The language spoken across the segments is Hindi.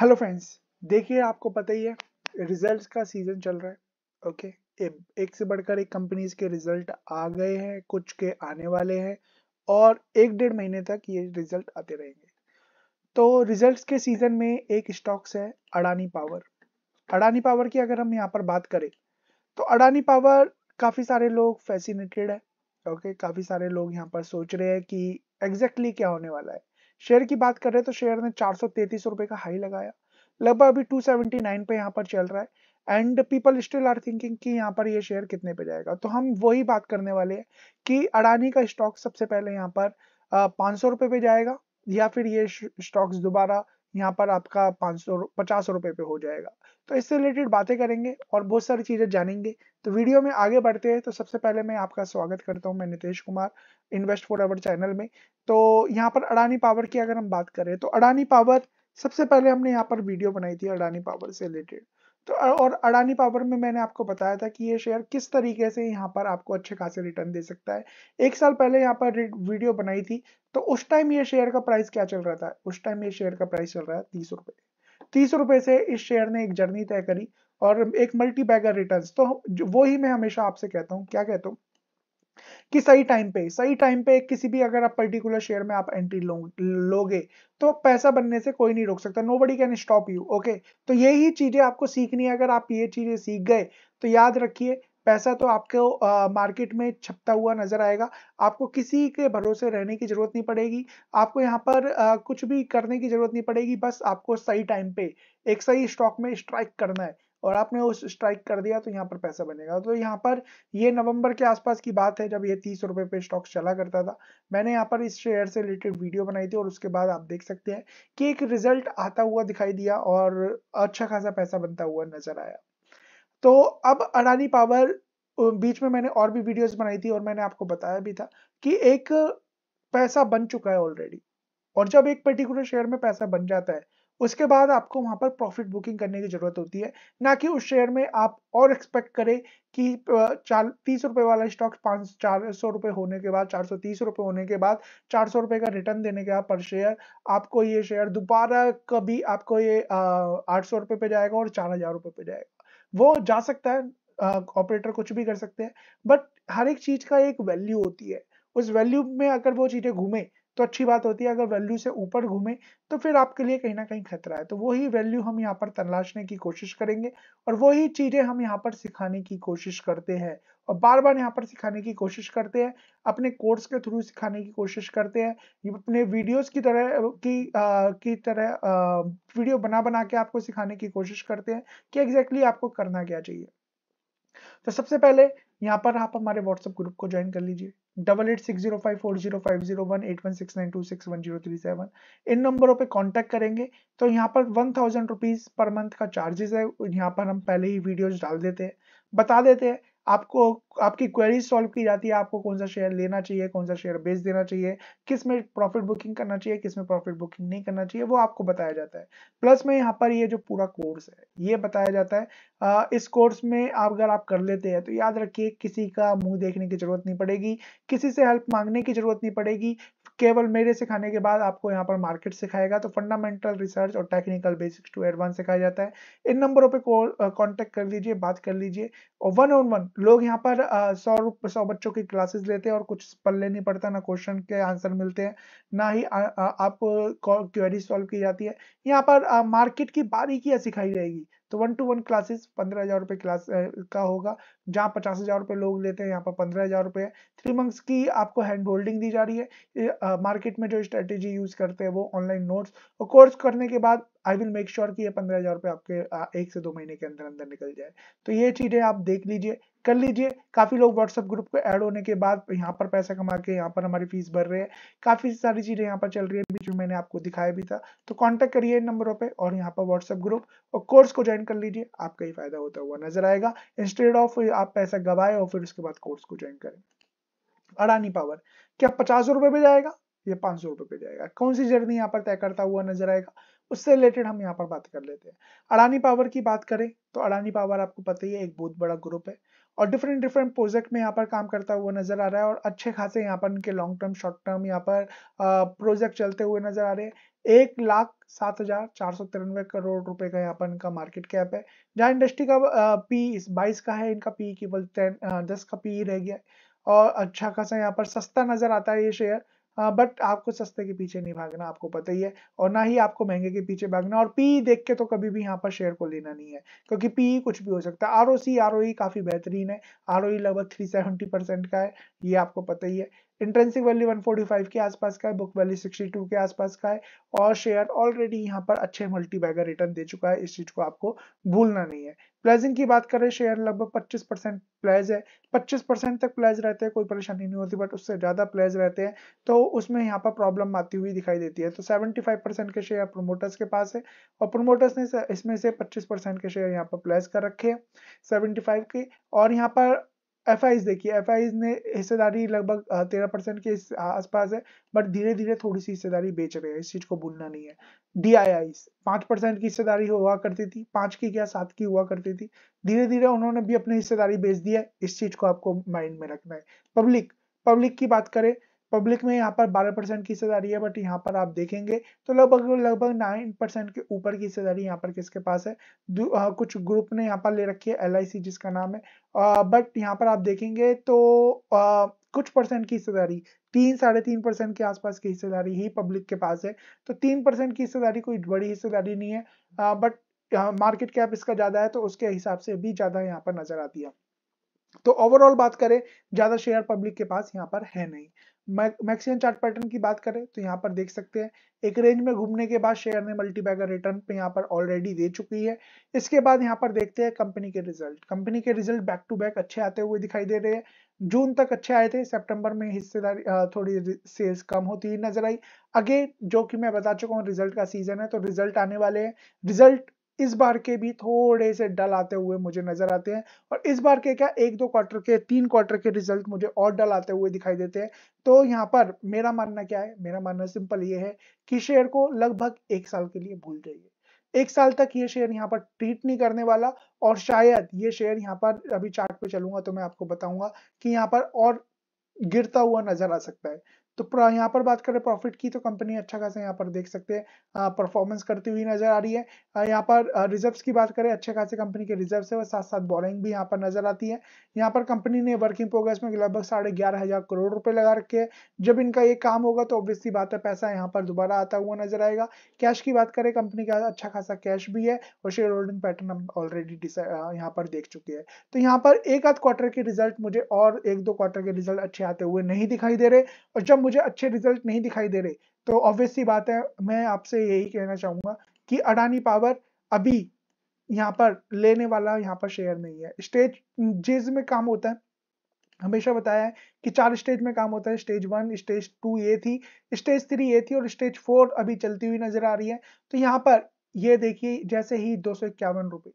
हेलो फ्रेंड्स देखिए आपको पता ही है रिजल्ट्स का सीजन चल रहा है ओके okay? एक से बढ़कर एक कंपनीज के रिजल्ट आ गए हैं कुछ के आने वाले हैं और एक डेढ़ महीने तक ये रिजल्ट आते रहेंगे तो रिजल्ट्स के सीजन में एक स्टॉक्स है अडानी पावर अडानी पावर की अगर हम यहाँ पर बात करें तो अडानी पावर काफ़ी सारे लोग फैसिनेटेड है ओके काफ़ी सारे लोग यहाँ पर सोच रहे हैं कि एग्जैक्टली exactly क्या होने वाला है शेयर की बात करें तो शेयर ने चार रुपए का हाई लगाया लगभग अभी 279 पे यहाँ पर चल रहा है and people still are thinking कि यहाँ पर ये शेयर कितने पे जाएगा तो हम वही बात करने वाले हैं कि अडानी का स्टॉक सबसे पहले यहाँ पर पांच सौ रुपए पे जाएगा या फिर ये स्टॉक्स दोबारा यहाँ पर आपका पाँच सौ पचास रुपये पे हो जाएगा तो इससे रिलेटेड बातें करेंगे और बहुत सारी चीज़ें जानेंगे तो वीडियो में आगे बढ़ते हैं तो सबसे पहले मैं आपका स्वागत करता हूँ मैं Nitesh Kumar invest for our channel में तो यहाँ पर अडानी पावर की अगर हम बात करें तो अडानी पावर सबसे पहले हमने यहाँ पर वीडियो बनाई थी अडानी पावर से रिलेटेड तो और अडानी पावर में मैंने आपको बताया था कि ये शेयर किस तरीके से यहाँ पर आपको अच्छे खासे रिटर्न दे सकता है एक साल पहले यहाँ पर वीडियो बनाई थी तो उस टाइम ये शेयर का प्राइस क्या चल रहा था उस टाइम ये शेयर का प्राइस चल रहा है तीस रुपए तीस रुपए से इस शेयर ने एक जर्नी तय करी और एक मल्टी बैगर रिटर्न तो वो ही मैं हमेशा आपसे कहता हूँ क्या कहता हूँ कि सही टाइम पे सही टाइम पे किसी भी अगर आप पर्टिकुलर शेयर में आप एंट्री लो, लोगे तो पैसा बनने से कोई नहीं रोक सकता nobody can stop you okay तो यही चीजें आपको सीखनी है अगर आप ये चीजें सीख गए तो याद रखिए पैसा तो आपको मार्केट में छपता हुआ नजर आएगा आपको किसी के भरोसे रहने की जरूरत नहीं पड़ेगी आपको यहाँ पर आ, कुछ भी करने की जरूरत नहीं पड़ेगी बस आपको सही टाइम पे एक सही स्टॉक में स्ट्राइक करना है और आपने उस स्ट्राइक कर दिया तो यहाँ पर पैसा बनेगा तो यहाँ पर ये नवंबर के आसपास की बात है जब ये तीस रुपए पे स्टॉक चला करता था मैंने यहाँ पर इस शेयर से रिलेटेड वीडियो बनाई थी और उसके बाद आप देख सकते हैं कि एक रिजल्ट आता हुआ दिखाई दिया और अच्छा खासा पैसा बनता हुआ नजर आया तो अब अडानी पावर बीच में मैंने और भी वीडियोज बनाई थी और मैंने आपको बताया भी था कि एक पैसा बन चुका है ऑलरेडी और जब एक पर्टिकुलर शेयर में पैसा बन जाता है उसके बाद आपको वहां पर प्रॉफिट बुकिंग करने की जरूरत होती है ना कि उस शेयर में आप और एक्सपेक्ट करें कि चार तीस रुपए वाला स्टॉक पांच चार सौ रुपए होने के बाद चार सौ तीस रुपए होने के बाद चार सौ रुपए का रिटर्न देने के बाद पर शेयर आपको ये शेयर दोबारा कभी आपको ये आठ सौ रुपए पे जाएगा और चार हजार रुपये पे जाएगा वो जा सकता है ऑपरेटर कुछ भी कर सकते हैं बट हर एक चीज का एक वैल्यू होती है उस वैल्यू में अगर वो चीजें घूमे तो अच्छी बात होती है अगर वैल्यू से ऊपर घूमे तो फिर आपके लिए कहीं ना कहीं खतरा है तो वही वैल्यू हम यहाँ पर तलाशने की कोशिश करेंगे और वही चीजें हम यहाँ पर सिखाने की कोशिश करते हैं और बार बार यहाँ पर सिखाने की कोशिश करते हैं अपने कोर्स के थ्रू सिखाने की कोशिश करते हैं अपने वीडियोस की तरह की आ, की तरह आ, वीडियो बना बना के आपको सिखाने की कोशिश करते हैं कि एग्जैक्टली आपको करना क्या चाहिए तो सबसे पहले यहाँ पर आप हमारे व्हाट्सएप ग्रुप को ज्वाइन कर लीजिए double eight six zero five four zero five zero one eight one six nine two six one zero three seven इन नंबरों पे कांटेक्ट करेंगे तो यहाँ पर one thousand rupees per month का चार्जेस है यहाँ पर हम पहले ही वीडियोज डाल देते हैं बता देते हैं आपको आपकी क्वेरी सॉल्व की जाती है आपको कौन सा शेयर लेना चाहिए कौन सा शेयर बेच देना चाहिए किस में प्रॉफिट बुकिंग करना चाहिए किस में प्रॉफिट बुकिंग नहीं करना चाहिए वो आपको बताया जाता है प्लस में यहाँ पर ये जो पूरा कोर्स है ये बताया जाता है इस कोर्स में आप अगर आप कर लेते हैं तो याद रखिए किसी का मुंह देखने की जरूरत नहीं पड़ेगी किसी से हेल्प मांगने की जरूरत नहीं पड़ेगी केवल मेरे सिखाने के बाद आपको यहाँ पर मार्केट सिखाएगा तो फंडामेंटल रिसर्च और टेक्निकल बेसिक्स टू एडवांस सिखाया जाता है इन नंबरों पे कांटेक्ट कर लीजिए बात कर लीजिए और वन ऑन वन लोग यहाँ पर सौ सौ बच्चों की क्लासेस लेते हैं और कुछ पल्ले नहीं पड़ता ना क्वेश्चन के आंसर मिलते हैं ना ही आपको क्वेरी सॉल्व की जाती है यहाँ पर मार्केट की बारीकियाँ सिखाई जाएगी तो वन टू वन क्लासेस पंद्रह हजार रुपये क्लास का होगा जहाँ पचास हजार रुपये लोग लेते हैं यहाँ पर पंद्रह हजार रुपये थ्री मंथ्स की आपको हैंड होल्डिंग दी जा रही है मार्केट में जो स्ट्रेटेजी यूज करते हैं वो ऑनलाइन नोट्स और कोर्स करने के बाद आई विल मेक श्योर कि ये पंद्रह हज़ार रुपये आपके एक से दो महीने के अंदर अंदर निकल जाए तो ये चीज़ें आप देख लीजिए कर लीजिए काफ़ी लोग व्हाट्सएप ग्रुप को ऐड होने के बाद यहाँ पर पैसा कमा के यहाँ पर हमारी फीस भर रहे हैं काफ़ी सारी चीज़ें यहाँ पर चल रही है बीच में मैंने आपको दिखाया भी था तो कॉन्टेक्ट करिए इन नंबरों पर और यहाँ पर व्हाट्सएप ग्रुप और कोर्स को ज्वाइन कर लीजिए आपका ही फायदा होता हुआ नजर आएगा इंस्टेड ऑफ आप पैसा गवाए और फिर उसके बाद कोर्स को ज्वाइन करें अडानी पावर क्या पचास रुपए में जाएगा ये पांच सौ रुपए पे जाएगा कौन सी जर्नी यहाँ पर तय करता हुआ नजर आएगा उससे रिलेटेड हम यहाँ पर बात कर लेते हैं अडानी पावर की बात करें तो अडानी पावर आपको पता ही है एक बहुत बड़ा ग्रुप है और डिफरेंट डिफरेंट प्रोजेक्ट में यहाँ पर काम करता हुआ नजर आ रहा है और अच्छे खासे यहाँ पर इनके लॉन्ग टर्म शॉर्ट टर्म यहाँ पर प्रोजेक्ट चलते हुए नजर आ रहे हैं एक लाख सात हजार चार सौ तिरानवे करोड़ रुपए का यहाँ पर इनका मार्केट कैप है जहाँ इंडस्ट्री का पी इस बाईस का है इनका पी केवल टेन दस का पी रह गया और अच्छा खासा यहाँ पर सस्ता नजर आता है ये शेयर बट हाँ, आपको सस्ते के पीछे नहीं भागना आपको पता ही है और ना ही आपको महंगे के पीछे भागना और पी देख के तो कभी भी यहाँ पर शेयर को लेना नहीं है क्योंकि पी कुछ भी हो सकता है आर ओ सी आर ओ काफी बेहतरीन है आर ओ e लगभग थ्री सेवेंटी परसेंट का है ये आपको पता ही है इंट्रेंसिक वैल्यू 145 के आसपास का है बुक वैल्यू 62 के आसपास का है और शेयर ऑलरेडी यहाँ पर अच्छे मल्टी बैगर रिटर्न दे चुका है इस चीज को आपको भूलना नहीं है प्लेजिंग की बात करें शेयर लगभग 25 परसेंट प्लेज है 25 परसेंट तक प्लेज रहते हैं कोई परेशानी नहीं होती बट उससे ज़्यादा प्लेज रहते हैं तो उसमें यहाँ पर प्रॉब्लम आती हुई दिखाई देती है तो 75 परसेंट के शेयर प्रोमोटर्स के पास है और प्रोमोटर्स ने इसमें से 25 परसेंट के शेयर यहाँ पर प्लेज कर रखे हैं 75 के और यहाँ पर एफ देखिए एफ ने हिस्सेदारी लगभग तेरह परसेंट के आसपास है बट धीरे धीरे थोड़ी सी हिस्सेदारी बेच रहे हैं इस चीज को भूलना नहीं है डी आई आई पांच परसेंट की हिस्सेदारी हुआ करती थी पांच की क्या सात की हुआ करती थी धीरे धीरे उन्होंने भी अपनी हिस्सेदारी बेच दी है इस चीज को आपको माइंड में रखना है पब्लिक पब्लिक की बात करें पब्लिक में यहाँ पर 12 परसेंट की हिस्सेदारी है बट यहाँ पर आप देखेंगे तो लगभग लगभग 9 परसेंट के ऊपर की हिस्सेदारी यहाँ पर किसके पास है आ, कुछ ग्रुप ने यहाँ पर ले रखी है एल जिसका नाम है आ, बट यहाँ पर आप देखेंगे तो आ, कुछ परसेंट की हिस्सेदारी तीन साढ़े तीन परसेंट के आसपास की हिस्सेदारी ही पब्लिक के पास है तो तीन परसेंट की हिस्सेदारी कोई बड़ी हिस्सेदारी नहीं है बट मार्केट कैप इसका ज़्यादा है तो उसके हिसाब से भी ज़्यादा यहाँ पर नज़र आती है तो ओवरऑल बात करें ज्यादा शेयर पब्लिक के पास यहाँ पर है नहीं मैक्सिमम चार्ट पैटर्न की बात करें तो यहाँ पर देख सकते हैं एक रेंज में घूमने के बाद शेयर ने मल्टीबैगर रिटर्न पे यहाँ पर ऑलरेडी दे चुकी है इसके बाद यहाँ पर देखते हैं कंपनी के रिजल्ट कंपनी के रिजल्ट बैक टू बैक अच्छे आते हुए दिखाई दे रहे हैं जून तक अच्छे आए थे सितंबर में हिस्सेदारी थोड़ी सेल्स कम होती हुई नजर आई अगेन जो कि मैं बता चुका हूँ रिजल्ट का सीजन है तो रिजल्ट आने वाले हैं रिजल्ट इस बार के भी थोड़े से डल आते हुए मुझे नजर आते हैं और इस बार के क्या एक दो क्वार्टर के तीन क्वार्टर के रिजल्ट मुझे और डल आते हुए दिखाई देते हैं तो यहाँ पर मेरा मानना क्या है मेरा मानना सिंपल ये है कि शेयर को लगभग एक साल के लिए भूल जाइए एक साल तक ये शेयर यहाँ पर ट्रीट नहीं करने वाला और शायद ये शेयर यहाँ पर अभी चार्ट पे चलूंगा तो मैं आपको बताऊंगा कि यहाँ पर और गिरता हुआ नजर आ सकता है तो यहाँ पर बात करें प्रॉफिट की तो कंपनी अच्छा खासा यहाँ पर देख सकते हैं परफॉर्मेंस करती हुई नजर आ रही है यहाँ पर रिजर्व्स की बात करें अच्छे खासे कंपनी के रिजर्व्स है वह साथ साथ बोरिंग भी यहाँ पर नजर आती है यहाँ पर कंपनी ने वर्किंग प्रोग्रेस में लगभग साढ़े ग्यारह हजार करोड़ रुपए लगा रखे है जब इनका ये काम होगा तो ऑब्वियसली बात है पैसा यहाँ पर दोबारा आता हुआ नजर आएगा कैश की बात करें कंपनी का अच्छा खासा कैश भी है और शेयर होल्डिंग पैटर्न हम ऑलरेडी यहाँ पर देख चुके हैं तो यहाँ पर एक आध क्वार्टर के रिजल्ट मुझे और एक दो क्वार्टर के रिजल्ट अच्छे आते हुए नहीं दिखाई दे रहे और जब मुझे अच्छे रिजल्ट नहीं दिखाई दे रहे तो ऑब्वियसली बात है मैं आपसे यही कहना चाहूंगा कि अडानी पावर अभी यहाँ पर लेने वाला यहाँ पर शेयर नहीं है स्टेज जिस में काम होता है हमेशा बताया है कि चार स्टेज में काम होता है स्टेज वन स्टेज टू ये थी स्टेज थ्री ये थी और स्टेज फोर अभी चलती हुई नजर आ रही है तो यहाँ पर ये देखिए जैसे ही दो सौ इक्यावन रुपये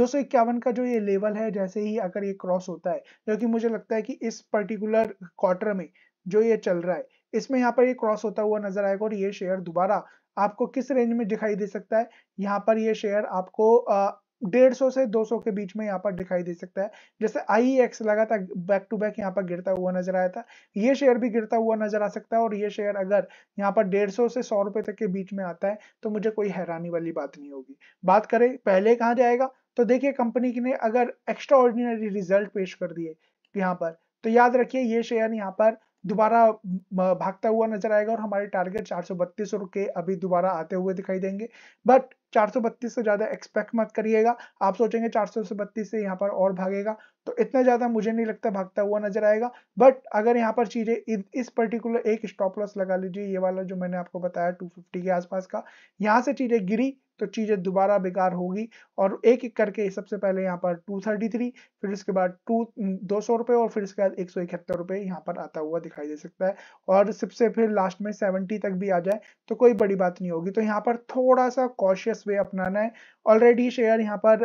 दो सौ इक्यावन का जो ये लेवल है जैसे ही अगर ये क्रॉस होता है जो कि मुझे लगता है कि इस पर्टिकुलर क्वार्टर में जो ये चल रहा है इसमें यहाँ पर ये क्रॉस होता हुआ नजर आएगा और ये शेयर दोबारा आपको किस रेंज में दिखाई दे सकता है यहाँ पर ये शेयर आपको डेढ़ सौ से दो सौ के बीच में यहाँ पर दिखाई दे सकता है जैसे आई एक्स लगा था बैक टू बैक यहाँ पर गिरता हुआ नजर आया था ये शेयर भी गिरता हुआ नजर आ सकता है और ये शेयर अगर यहाँ पर डेढ़ सौ से सौ रुपए तक के बीच में आता है तो मुझे कोई हैरानी वाली बात नहीं होगी बात करें पहले कहाँ जाएगा तो देखिए कंपनी ने अगर एक्स्ट्रा ऑर्डिनरी रिजल्ट पेश कर दिए यहाँ पर तो याद रखिए ये शेयर यहाँ पर दोबारा भागता हुआ नजर आएगा और हमारे टारगेट चार के अभी दोबारा आते हुए दिखाई देंगे बट 432 से ज़्यादा एक्सपेक्ट मत करिएगा आप सोचेंगे चार से यहाँ पर और भागेगा तो इतना ज़्यादा मुझे नहीं लगता भागता हुआ नजर आएगा बट अगर यहाँ पर चीज़ें इस पर्टिकुलर एक स्टॉप लॉस लगा लीजिए ये वाला जो मैंने आपको बताया 250 के आसपास का यहाँ से चीज़ें गिरी तो चीज़ें दोबारा बेकार होगी और एक एक करके सबसे पहले यहाँ पर टू थर्टी थ्री फिर उसके बाद टू दो सौ रुपये और फिर उसके बाद एक सौ इकहत्तर रुपये यहाँ पर आता हुआ दिखाई दे सकता है और सबसे फिर लास्ट में सेवेंटी तक भी आ जाए तो कोई बड़ी बात नहीं होगी तो यहाँ पर थोड़ा सा कॉशियस वे अपनाना है ऑलरेडी शेयर यहाँ पर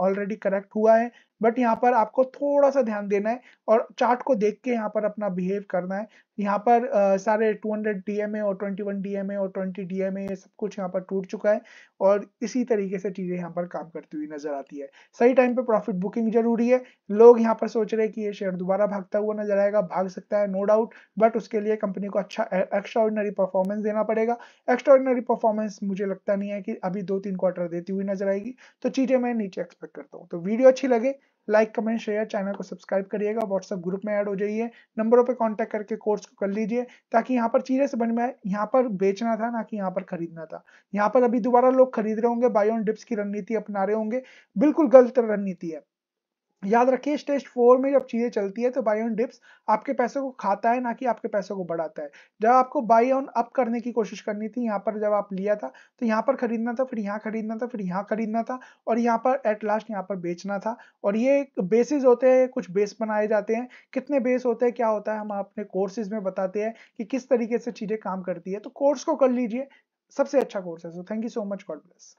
ऑलरेडी करेक्ट हुआ है बट यहाँ पर आपको थोड़ा सा ध्यान देना है और चार्ट को देख के यहाँ पर अपना बिहेव करना है यहाँ पर आ, सारे 200 डीएमए और 21 डीएमए और 20 डीएमए ये सब कुछ यहाँ पर टूट चुका है और इसी तरीके से चीज़ें यहाँ पर काम करती हुई नजर आती है सही टाइम पे प्रॉफिट बुकिंग जरूरी है लोग यहाँ पर सोच रहे हैं कि ये शेयर दोबारा भागता हुआ नजर आएगा भाग सकता है नो डाउट बट उसके लिए कंपनी को अच्छा एक्स्ट्रा e, परफॉर्मेंस देना पड़ेगा एक्स्ट्रा परफॉर्मेंस मुझे लगता नहीं है कि अभी दो तीन क्वार्टर बेटर देती हुई नजर आएगी तो चीजें मैं नीचे एक्सपेक्ट करता हूँ तो वीडियो अच्छी लगे लाइक कमेंट शेयर चैनल को सब्सक्राइब करिएगा व्हाट्सएप ग्रुप में ऐड हो जाइए नंबरों पे कांटेक्ट करके कोर्स को कर लीजिए ताकि यहाँ पर चीज़ें से बन में आए यहाँ पर बेचना था ना कि यहाँ पर खरीदना था यहाँ पर अभी दोबारा लोग खरीद रहे होंगे बायोन डिप्स की रणनीति अपना रहे होंगे बिल्कुल गलत रणनीति है याद रखिए स्टेज फोर में जब चीजें चलती है तो बाई ऑन डिप्स आपके पैसे को खाता है ना कि आपके पैसे को बढ़ाता है जब आपको बाई ऑन अप करने की कोशिश करनी थी यहाँ पर जब आप लिया था तो यहाँ पर खरीदना था फिर यहाँ खरीदना था फिर यहाँ खरीदना था और यहाँ पर एट लास्ट यहाँ पर बेचना था और ये बेसिस होते हैं कुछ बेस बनाए जाते हैं कितने बेस होते हैं क्या होता है हम अपने कोर्सेज में बताते हैं कि किस तरीके से चीजें काम करती है तो कोर्स को कर लीजिए सबसे अच्छा कोर्स है so thank you so much God bless